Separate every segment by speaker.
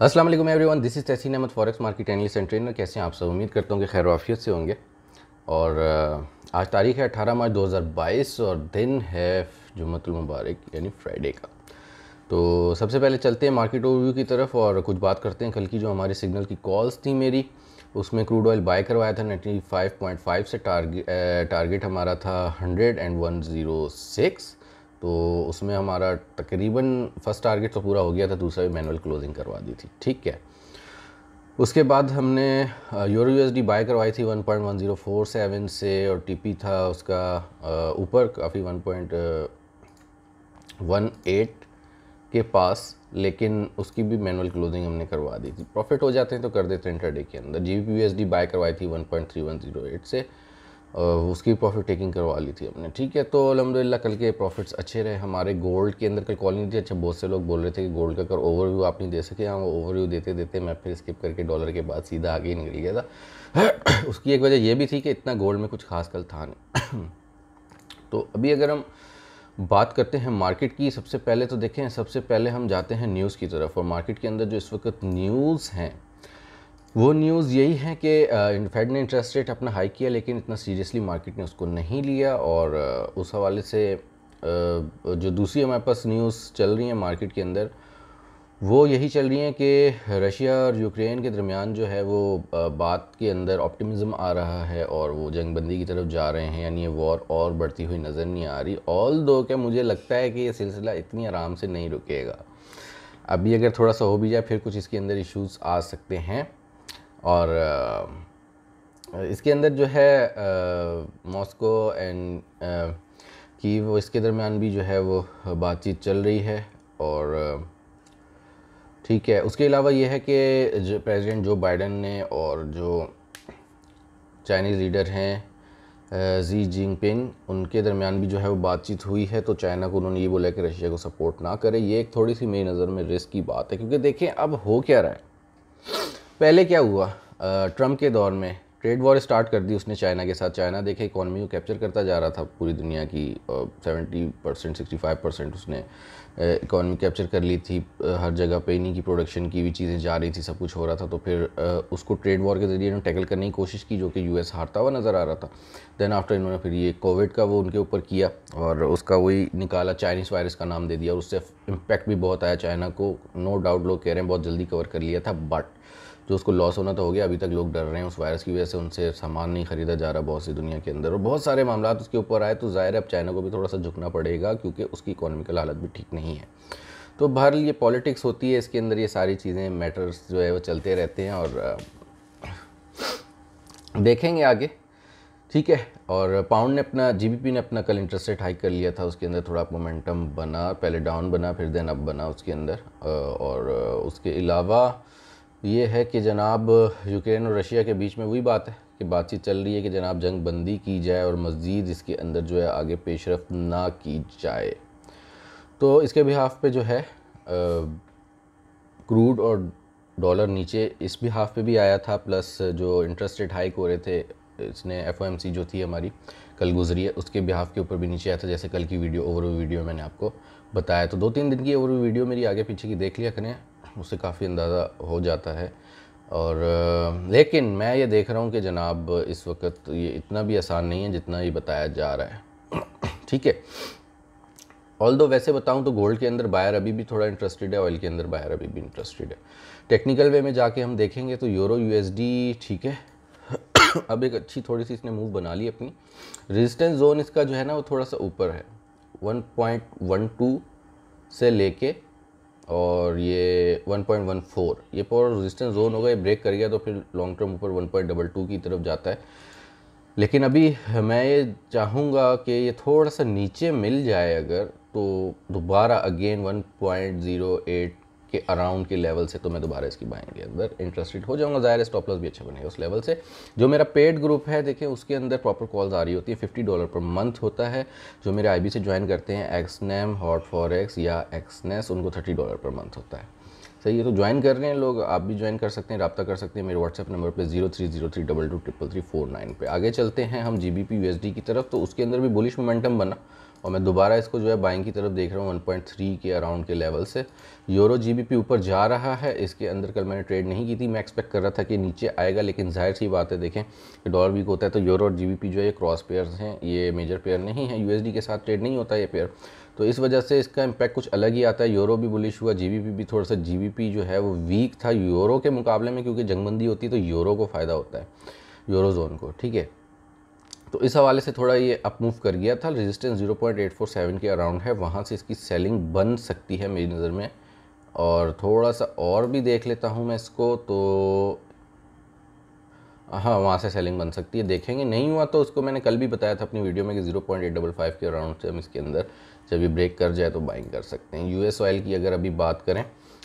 Speaker 1: Aslam every one this is Tahseen Ahmed forex market analyst and trainer कैसे हैं आप सब उम्मीद करता हूँ कि खैर वाफियत से होंगे और आज तारीख है 18 मार्च 2022 और दिन है जुम्मतुल मुबारक यानी फ्राइडे का तो सबसे पहले चलते हैं मार्केट ओवरव्यू की तरफ और कुछ बात करते हैं कल की जो हमारी सिग्नल की कॉल्स थी मेरी उसमें क्रूड ऑयल बाय करवाया था नाइन्टी फाइव पॉइंट फाइव से टारगे, टारगेट हमारा था hundred and one zero six तो उसमें हमारा तकरीबन फ़र्स्ट टारगेट तो पूरा हो गया था दूसरा भी मैनुअल क्लोजिंग करवा दी थी ठीक है उसके बाद हमने यूरो यूएसडी बाय करवाई थी 1.1047 से और टीपी था उसका ऊपर काफ़ी 1.18 के पास लेकिन उसकी भी मैनुअल क्लोजिंग हमने करवा दी थी प्रॉफिट हो जाते हैं तो कर देते हैं इंटरडे के अंदर जी बी बाय करवाई थी एट से उसकी प्रॉफिट टेकिंग करवा ली थी हमने ठीक है तो अलहमदिल्ला कल के प्रॉफिट्स अच्छे रहे हमारे गोल्ड के अंदर कल कॉल नहीं थी अच्छा बहुत से लोग बोल रहे थे कि गोल्ड का अगर ओवरव्यू आप नहीं दे सके हाँ वो ओवरव्यू देते देते मैं फिर स्किप करके डॉलर के बाद सीधा आगे निकल गया था उसकी एक वजह यह भी थी कि इतना गोल्ड में कुछ खास कल था नहीं तो अभी अगर हम बात करते हैं मार्केट की सबसे पहले तो देखें सबसे पहले हम जाते हैं न्यूज़ की तरफ और मार्केट के अंदर जो इस वक्त न्यूज़ हैं वो न्यूज़ यही है कि फेड ने इंटरेस्ट रेट अपना हाई किया लेकिन इतना सीरियसली मार्केट ने उसको नहीं लिया और उस हवाले से जो दूसरी हमारे पास न्यूज़ चल रही है मार्केट के अंदर वो यही चल रही है कि रशिया और यूक्रेन के दरमियान जो है वो बात के अंदर ऑप्टिमिज्म आ रहा है और वो जंगबंदी की तरफ जा रहे हैं यानी ये वॉर और बढ़ती हुई नज़र नहीं आ रही ऑल दो क्या मुझे लगता है कि ये सिलसिला इतनी आराम से नहीं रुकेगा अभी अगर थोड़ा सा हो भी जाए फिर कुछ इसके अंदर इश्यूज आ सकते हैं और इसके अंदर जो है मॉस्को एंड की वो इसके दरमियान भी जो है वो बातचीत चल रही है और ठीक है उसके अलावा ये है कि जो प्रेसिडेंट जो बाइडन ने और जो चाइनीज़ लीडर हैं जी जिनपिंग उनके दरमियान भी जो है वो बातचीत हुई है तो चाइना को उन्होंने ये बोला कि रशिया को सपोर्ट ना करे ये एक थोड़ी सी मेरी नज़र में रिस्क की बात है क्योंकि देखें अब हो क्या रहा है पहले क्या हुआ ट्रम्प के दौर में ट्रेड वॉर स्टार्ट कर दी उसने चाइना के साथ चाइना देखे इकॉनमी को कैप्चर करता जा रहा था पूरी दुनिया की seventy percent sixty five percent उसने इकॉनमी कैप्चर कर ली थी हर जगह पे इन्हीं की प्रोडक्शन की भी चीज़ें जा रही थी सब कुछ हो रहा था तो फिर उसको ट्रेड वॉर के ज़रिए इन्होंने टैकल करने की कोशिश की जो कि यू हारता हुआ नज़र आ रहा था देन आफ्टर इन्होंने फिर ये कोविड का वो उनके ऊपर किया और उसका वही निकाला चाइनीज़ वायरस का नाम दे दिया और उससे इम्पैक्ट भी बहुत आया चाइना को नो डाउट लोग कह रहे हैं बहुत जल्दी कवर कर लिया था बट जो उसको लॉस होना तो हो गया अभी तक लोग डर रहे हैं उस वायरस की वजह से उनसे सामान नहीं खरीदा जा रहा बहुत सी दुनिया के अंदर और बहुत सारे मामला उसके ऊपर आए तो ज़ाहिर है अब चाइना को भी थोड़ा सा झुकना पड़ेगा क्योंकि उसकी इकोनॉमिकल हालत भी ठीक नहीं है तो बहर ये पॉलिटिक्स होती है इसके अंदर ये सारी चीज़ें मैटर्स जो है वो चलते रहते हैं और देखेंगे आगे ठीक है और पाउंड ने अपना जीबीपी ने अपना कल इंटरेस्ट रेट हाइक कर लिया था उसके अंदर थोड़ा मोमेंटम बना पहले डाउन बना फिर देन अप बना उसके अंदर और उसके अलावा ये है कि जनाब यूक्रेन और रशिया के बीच में वही बात है कि बातचीत चल रही है कि जनाब जंग बंदी की जाए और मज़ीद इसके अंदर जो है आगे पेशरफ ना की जाए तो इसके बिहाफ पे जो है क्रूड और डॉलर नीचे इस बिहाफ पे भी आया था प्लस जो इंटरेस्ट रेट हाइक हो रहे थे इसने एफ जो थी हमारी कल गुजरी है उसके बिहाफ के ऊपर भी नीचे आया था जैसे कल की वीडियो ओवरव्यू वीडियो मैंने आपको बताया तो दो तीन दिन की ओवरव्यू वीडियो मेरी आगे पीछे की देख लिया करें मुझसे काफ़ी अंदाज़ा हो जाता है और लेकिन मैं ये देख रहा हूँ कि जनाब इस वक्त ये इतना भी आसान नहीं है जितना ये बताया जा रहा है ठीक है ऑल दो वैसे बताऊँ तो गोल्ड के अंदर बायर अभी भी थोड़ा इंटरेस्टेड है ऑयल के अंदर बायर अभी भी इंटरेस्टेड है टेक्निकल वे में जाके हम देखेंगे तो यूरो यूएसडी ठीक है अब एक अच्छी थोड़ी सी इसने मूव बना ली अपनी रेजिस्टेंस जोन इसका जो है ना वो थोड़ा सा ऊपर है 1.12 से लेके और ये 1.14 ये पावर रेजिस्टेंस जोन होगा ये ब्रेक कर गया तो फिर लॉन्ग टर्म ऊपर 1.22 की तरफ जाता है लेकिन अभी मैं ये चाहूँगा कि ये थोड़ा सा नीचे मिल जाए अगर तो दोबारा अगेन 1.08 के अराउंड के लेवल से तो मैं दोबारा इसकी बाइंग के अंदर इंटरेस्टेड हो जाऊंगा ज़ाहिर स्टॉप लॉस भी अच्छा बनेगा उस लेवल से जो मेरा पेड ग्रुप है देखिए उसके अंदर प्रॉपर कॉल्स आ रही होती है फिफ्टी डॉलर पर मंथ होता है जो मेरे आई से ज्वाइन करते हैं एक्सनेम हॉट फॉर एक्स या एक्सनेस उनको थर्टी डॉलर पर मंथ होता है सही है तो ज्वाइन कर रहे हैं लोग आप भी ज्वाइन कर सकते हैं रब्ता कर सकते हैं मेरे व्हाट्सअप नंबर पर zero three zero three double two triple three four nine पर आगे चलते हैं हम जी बी पी की तरफ तो उसके अंदर भी बुलिश मोमेंटम बना और मैं दोबारा इसको जो है बाइंग की तरफ देख रहा हूँ 1.3 के अराउंड के लेवल से यूरो जीबीपी ऊपर जा रहा है इसके अंदर कल मैंने ट्रेड नहीं की थी मैं एक्सपेक्ट कर रहा था कि नीचे आएगा लेकिन जाहिर सी बात है देखें कि डॉलर वीक होता है तो यूरो और जीबीपी जो है ये क्रॉस पेयर हैं ये मेजर पेयर नहीं है यूएसडी के साथ ट्रेड नहीं होता ये पेयर तो इस वजह से इसका इम्पैक्ट कुछ अलग ही आता है यूरो भी बुलिश हुआ जी भी थोड़ा सा जी जो है वो वीक था यूरो के मुकाबले में क्योंकि जंगबंदी होती है तो यूरो को फ़ायदा होता है यूरो जोन को ठीक है तो इस हवाले से थोड़ा ये अप मूव कर गया था रेजिस्टेंस 0.847 के अराउंड है वहाँ से इसकी सेलिंग बन सकती है मेरी नज़र में और थोड़ा सा और भी देख लेता हूँ मैं इसको तो हाँ वहाँ से सेलिंग बन सकती है देखेंगे नहीं हुआ तो उसको मैंने कल भी बताया था अपनी वीडियो में कि 0.855 के अराउंड से हम इसके अंदर जब ये ब्रेक कर जाए तो बाइंग कर सकते हैं यूएस ऑयल की अगर अभी बात करें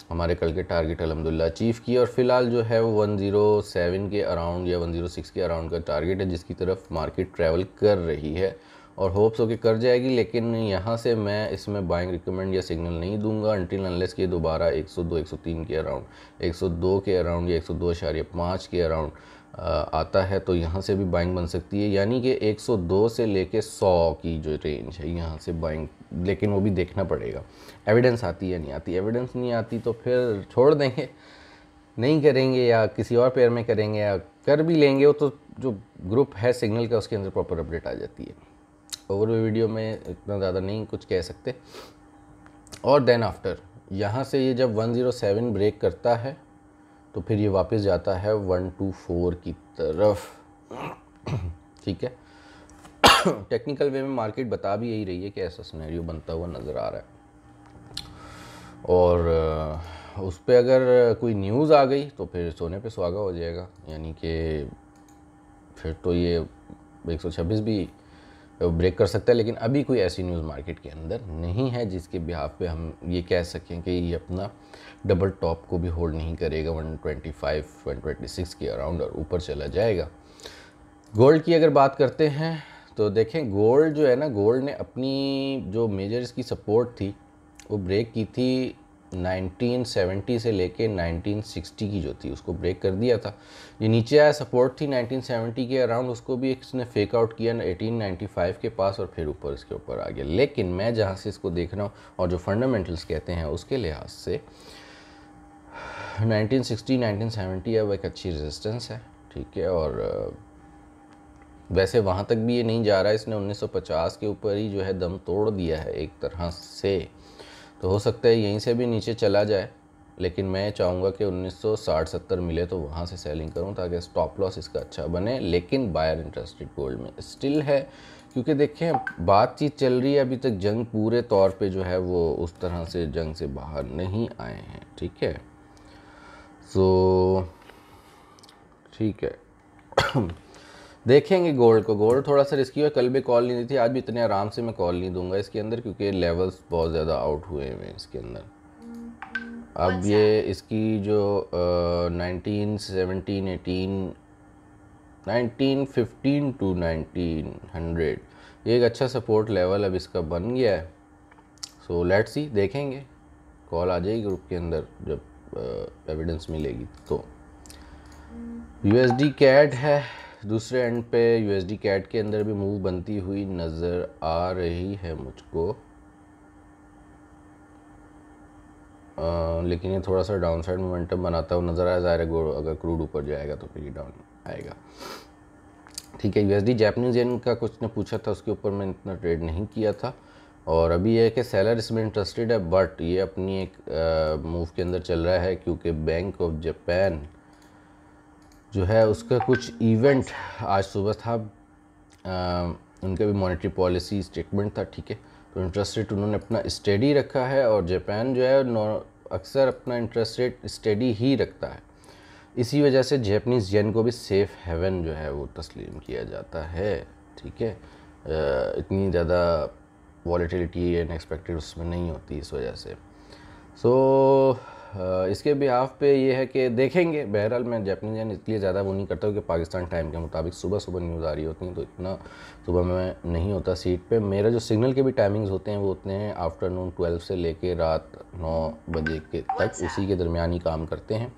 Speaker 1: हमारे कल के टारगेट अलहमदिल्ला अचीव की और फिलहाल जो है वो 107 के अराउंड या 106 के अराउंड का टारगेट है जिसकी तरफ मार्केट ट्रैवल कर रही है और होप्स हो के कर जाएगी लेकिन यहाँ से मैं इसमें बाइंग रिकमेंड या सिग्नल नहीं दूंगा अनटिल अनलेस के दोबारा 102 103 के अराउंड 102 के अराउंड या 102.5 के अराउंड आता है तो यहाँ से भी बाइंग बन सकती है यानी कि 102 से लेके 100 की जो रेंज है यहाँ से बाइंग लेकिन वो भी देखना पड़ेगा एविडेंस आती है नहीं आती एविडेंस नहीं आती तो फिर छोड़ देंगे नहीं करेंगे या किसी और पेयर में करेंगे या कर भी लेंगे वो तो जो ग्रुप है सिग्नल का उसके अंदर प्रॉपर अपडेट आ जाती है ओवर वीडियो में इतना ज़्यादा नहीं कुछ कह सकते और देन आफ्टर यहाँ से ये जब 107 ब्रेक करता है तो फिर ये वापस जाता है वन टू फोर की तरफ ठीक है टेक्निकल वे में मार्केट बता भी यही रही है कि ऐसा सिनेरियो बनता हुआ नज़र आ रहा है और उस पर अगर कोई न्यूज़ आ गई तो फिर सोने पे सुहागा हो जाएगा यानी कि फिर तो ये एक सौ छब्बीस भी ब्रेक कर सकता है लेकिन अभी कोई ऐसी न्यूज़ मार्केट के अंदर नहीं है जिसके बिहाफ पे हम ये कह सकें कि ये अपना डबल टॉप को भी होल्ड नहीं करेगा 125, 126 के अराउंड और ऊपर चला जाएगा गोल्ड की अगर बात करते हैं तो देखें गोल्ड जो है ना गोल्ड ने अपनी जो मेजर्स की सपोर्ट थी वो ब्रेक की थी 1970 से लेके 1960 की जो थी उसको ब्रेक कर दिया था ये नीचे आया सपोर्ट थी 1970 के अराउंड उसको भी इसने फेक आउट किया 1895 के पास और फिर ऊपर इसके ऊपर आ गया लेकिन मैं जहाँ से इसको देख रहा हूँ और जो फंडामेंटल्स कहते हैं उसके लिहाज से 1960 1970 अब एक अच्छी रेजिस्टेंस है ठीक है और वैसे वहाँ तक भी ये नहीं जा रहा है इसने 1950 के ऊपर ही जो है दम तोड़ दिया है एक तरह से तो हो सकता है यहीं से भी नीचे चला जाए लेकिन मैं चाहूँगा कि 1960-70 मिले तो वहाँ से सेलिंग करूँ ताकि स्टॉप लॉस इसका अच्छा बने लेकिन बायर इंटरेस्टेड गोल्ड में स्टिल है क्योंकि देखें बातचीत चल रही है अभी तक जंग पूरे तौर पे जो है वो उस तरह से जंग से बाहर नहीं आए हैं ठीक है सो ठीक है देखेंगे गोल्ड को गोल्ड थोड़ा सा रिस्की हुआ कल भी कॉल नहीं दी थी आज भी इतने आराम से मैं कॉल नहीं दूंगा इसके अंदर क्योंकि लेवल्स बहुत ज़्यादा आउट हुए हुए हैं इसके अंदर अब अच्छा। ये इसकी जो nineteen seventeen eighteen nineteen fifteen to nineteen hundred ये एक अच्छा सपोर्ट लेवल अब इसका बन गया है सो लेट्स सी देखेंगे कॉल आ जाएगी ग्रुप के अंदर जब एविडेंस मिलेगी तो यू एस डी कैट है दूसरे एंड पे यू एस कैट के अंदर भी मूव बनती हुई नज़र आ रही है मुझको आ, लेकिन ये थोड़ा सा डाउन साइड मोमेंटम बनाता हुआ नज़र आया ज़ाहिर अगर क्रूड ऊपर जाएगा तो फिर ये डाउन आएगा ठीक है यूएसडी जैपनीज एन का कुछ ने पूछा था उसके ऊपर मैंने इतना ट्रेड नहीं किया था और अभी यह है कि सेलर इसमें इंटरेस्टेड है बट ये अपनी एक मूव के अंदर चल रहा है क्योंकि बैंक ऑफ जापान जो है उसका कुछ इवेंट आज सुबह था आ, उनका भी मॉनेटरी पॉलिसी स्टेटमेंट था ठीक है तो इंटरेस्ट रेट उन्होंने अपना स्टडी रखा है और जापान जो है अक्सर अपना इंटरेस्ट रेट स्टडी ही रखता है इसी वजह से जैपनीज़ जैन को भी सेफ़ हेवन जो है वो तस्लीम किया जाता है ठीक है इतनी ज़्यादा वॉलीटिलिटी अनएक्सपेक्टेड उसमें नहीं होती इस वजह से सो so, इसके बिहाफ पे ये है कि देखेंगे बहरहाल मैं जैपनीज एंड इसलिए ज़्यादा वो नहीं करता हूँ कि पाकिस्तान टाइम के मुताबिक सुबह सुबह न्यूज़ आ रही होती हैं तो इतना सुबह में नहीं होता सीट पे मेरा जो सिग्नल के भी टाइमिंग्स होते हैं वो उतने हैं आफ्टरनून ट्वेल्व से लेके रात नौ बजे के तक उसी के दरमियान ही काम करते हैं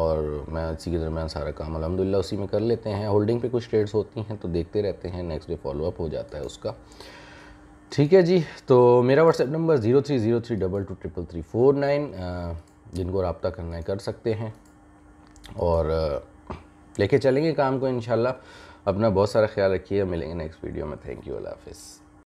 Speaker 1: और मैं इसी के दरमियान सारा काम अलहमदिल्ला उसी में कर लेते हैं होल्डिंग पे कुछ ट्रेड्स होती हैं तो देखते रहते हैं नेक्स्ट डे फॉलोअप हो जाता है उसका ठीक है जी तो मेरा WhatsApp number zero three zero three double two triple three four nine जिनको रबता करना है कर सकते हैं और लेके चलेंगे काम को इन अपना बहुत सारा ख्याल रखिए मिलेंगे नेक्स्ट वीडियो में थैंक यू अल्लाह हाफिज़